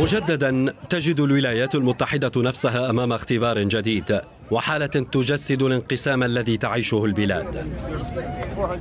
مجددا تجد الولايات المتحدة نفسها أمام اختبار جديد وحالة تجسد الانقسام الذي تعيشه البلاد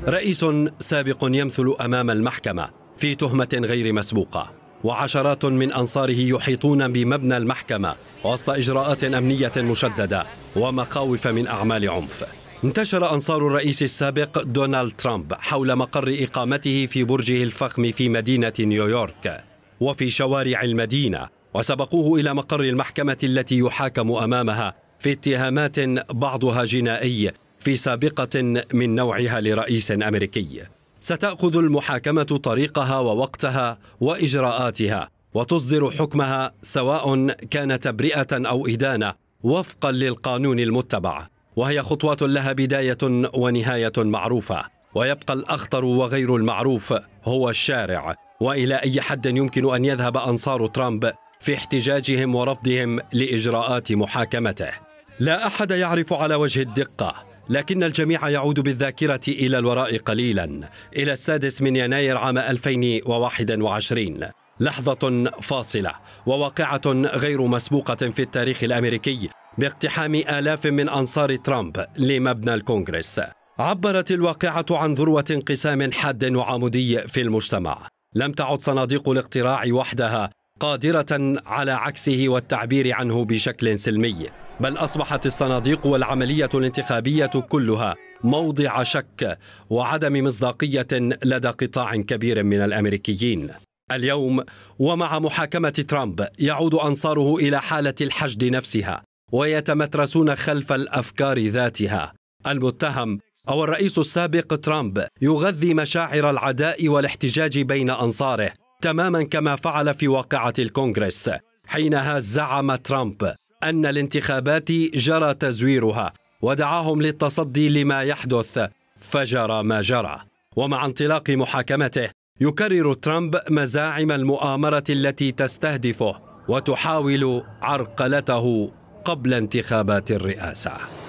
رئيس سابق يمثل أمام المحكمة في تهمة غير مسبوقة وعشرات من أنصاره يحيطون بمبنى المحكمة وسط إجراءات أمنية مشددة ومخاوف من أعمال عنف انتشر أنصار الرئيس السابق دونالد ترامب حول مقر إقامته في برجه الفخم في مدينة نيويورك وفي شوارع المدينة وسبقوه إلى مقر المحكمة التي يحاكم أمامها في اتهامات بعضها جنائي في سابقة من نوعها لرئيس أمريكي ستأخذ المحاكمة طريقها ووقتها وإجراءاتها وتصدر حكمها سواء كان تبرئة أو إدانة وفقا للقانون المتبع وهي خطوات لها بداية ونهاية معروفة ويبقى الأخطر وغير المعروف هو الشارع والى اي حد يمكن ان يذهب انصار ترامب في احتجاجهم ورفضهم لاجراءات محاكمته. لا احد يعرف على وجه الدقه، لكن الجميع يعود بالذاكره الى الوراء قليلا، الى السادس من يناير عام 2021. لحظة فاصلة وواقعة غير مسبوقة في التاريخ الامريكي باقتحام الاف من انصار ترامب لمبنى الكونغرس. عبرت الواقعة عن ذروة انقسام حاد وعمودي في المجتمع، لم تعد صناديق الاقتراع وحدها قادرة على عكسه والتعبير عنه بشكل سلمي بل أصبحت الصناديق والعملية الانتخابية كلها موضع شك وعدم مصداقية لدى قطاع كبير من الأمريكيين اليوم ومع محاكمة ترامب يعود أنصاره إلى حالة الحشد نفسها ويتمترسون خلف الأفكار ذاتها المتهم أو الرئيس السابق ترامب يغذي مشاعر العداء والاحتجاج بين أنصاره تماما كما فعل في واقعة الكونغرس حينها زعم ترامب أن الانتخابات جرى تزويرها ودعاهم للتصدي لما يحدث فجرى ما جرى ومع انطلاق محاكمته يكرر ترامب مزاعم المؤامرة التي تستهدفه وتحاول عرقلته قبل انتخابات الرئاسة